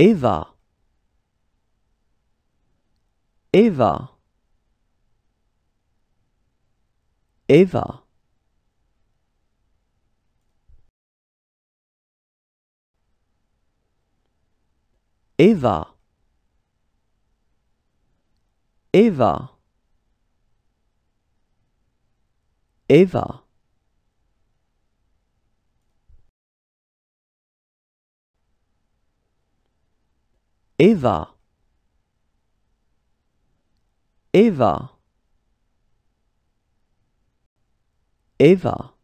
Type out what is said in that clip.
Eva Eva Eva Eva Eva Eva Eva Eva Eva